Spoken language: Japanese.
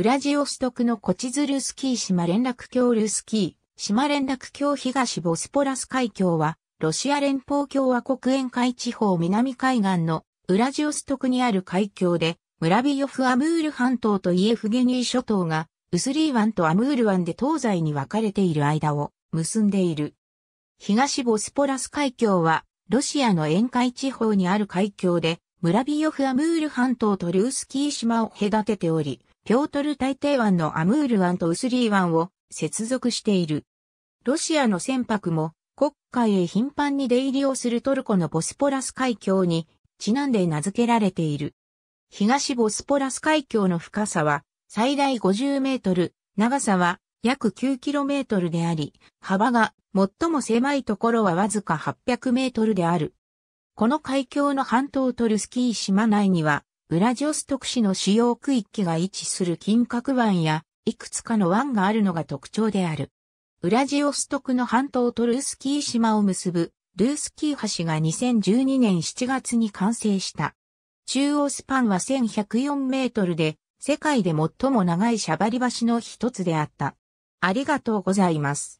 ウラジオストクのコチズルスキー島連絡橋ルスキー、島連絡橋東ボスポラス海峡は、ロシア連邦共和国沿海地方南海岸のウラジオストクにある海峡で、ムラビヨフ・アムール半島とイエフゲニー諸島が、ウスリー湾とアムール湾で東西に分かれている間を結んでいる。東ボスポラス海峡は、ロシアの沿海地方にある海峡で、ムラビヨフ・アムール半島とルースキー島を隔てており、ピョートル大帝湾のアムール湾とウスリー湾を接続している。ロシアの船舶も国海へ頻繁に出入りをするトルコのボスポラス海峡にちなんで名付けられている。東ボスポラス海峡の深さは最大50メートル、長さは約9キロメートルであり、幅が最も狭いところはわずか800メートルである。この海峡の半島トルスキー島内にはウラジオストク市の主要区域が位置する金閣湾や、いくつかの湾があるのが特徴である。ウラジオストクの半島とルースキー島を結ぶ、ルースキー橋が2012年7月に完成した。中央スパンは1104メートルで、世界で最も長いシャバリ橋の一つであった。ありがとうございます。